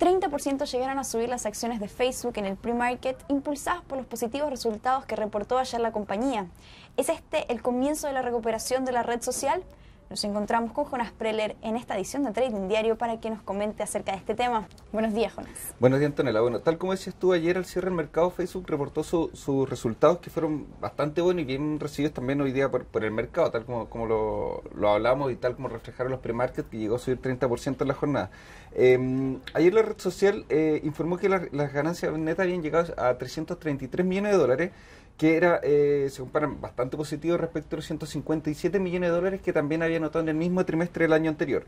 30% llegaron a subir las acciones de Facebook en el pre-market, impulsadas por los positivos resultados que reportó ayer la compañía. ¿Es este el comienzo de la recuperación de la red social? Nos encontramos con Jonas Preller en esta edición de Trading Diario para que nos comente acerca de este tema. Buenos días, Jonas. Buenos días, Antonella. Bueno, tal como decías tú, ayer al cierre del mercado Facebook reportó sus resultados que fueron bastante buenos y bien recibidos también hoy día por, el mercado, tal como, lo, hablamos y tal como reflejaron los premarkets que llegó a subir 30% en la jornada. Em, ayer la red social eh, informó que las ganancias netas habían llegado a 333 millones de dólares que era, eh, se comparan bastante positivo respecto a los 157 millones de dólares que también había anotado en el mismo trimestre del año anterior.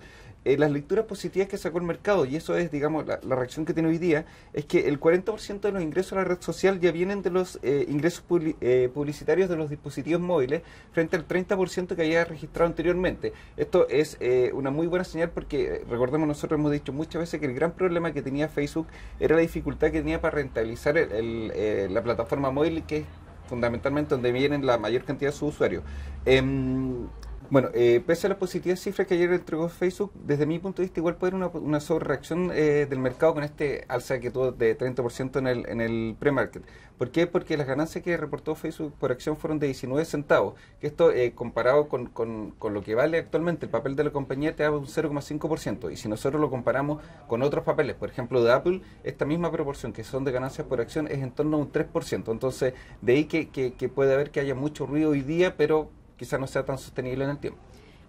Eh, las lecturas positivas que sacó el mercado, y eso es, digamos, la, reacción que tiene hoy día, es que el 40% de los ingresos a la red social ya vienen de los eh, ingresos eh, publicitarios de los dispositivos móviles, frente al 30% que había registrado anteriormente. Esto es una muy buena señal porque, recordemos, nosotros hemos dicho muchas veces que el gran problema que tenía Facebook era la dificultad que tenía para rentabilizar la plataforma móvil que es fundamentalmente donde vienen la mayor cantidad de sus usuarios. Em, bueno, eh, pese a las positivas cifras que ayer entregó Facebook, desde mi punto de vista igual puede haber una, una sobrereacción eh, del mercado con este alza que tuvo de 30% en el, en el pre-market. ¿Por qué? Porque las ganancias que reportó Facebook por acción fueron de 19 centavos, que esto eh, comparado con, lo que vale actualmente el papel de la compañía te da un 0,5%, y si nosotros lo comparamos con otros papeles, por ejemplo de Apple, esta misma proporción que son de ganancias por acción es en torno a un 3%, entonces de ahí que, que, que puede haber que haya mucho ruido hoy día, pero quizás no sea tan sostenible en el tiempo.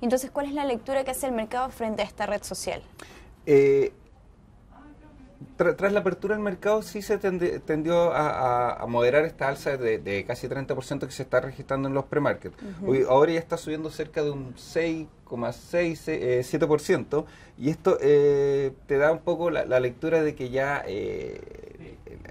Entonces, ¿cuál es la lectura que hace el mercado frente a esta red social? Eh, tras la apertura del mercado sí se tendió a, moderar esta alza de, de casi 30% que se está registrando en los pre Ahora ya está subiendo cerca de un 6,6, eh, eh, y esto te da un poco la lectura de que ya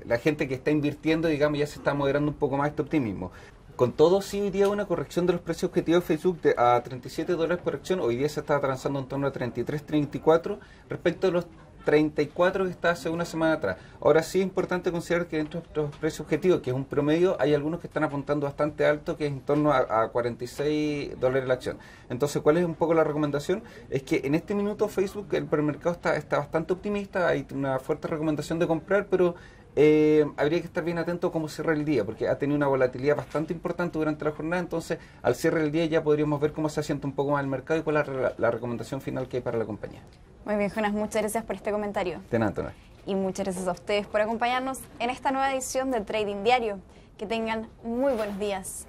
la gente que está invirtiendo, digamos, ya se está moderando un poco más este optimismo. Con todo, sí, hoy día una corrección de los precios objetivos de Facebook de, a 37 dólares por acción. Hoy día se está transando en torno a 33, 34 respecto a los 34 que está hace una semana atrás. Ahora sí es importante considerar que dentro de estos precios objetivos, que es un promedio, hay algunos que están apuntando bastante alto, que es en torno a, 46 dólares la acción. Entonces, ¿cuál es un poco la recomendación? Es que en este minuto Facebook, el premercado está, está bastante optimista, hay una fuerte recomendación de comprar, pero eh, habría que estar bien atento a cómo cierra el día, porque ha tenido una volatilidad bastante importante durante la jornada, entonces al cierre del día ya podríamos ver cómo se asienta un poco más el mercado y cuál es la, recomendación final que hay para la compañía. Muy bien, Jonas, muchas gracias por este comentario. De nada, Y muchas gracias a ustedes por acompañarnos en esta nueva edición de Trading Diario. Que tengan muy buenos días.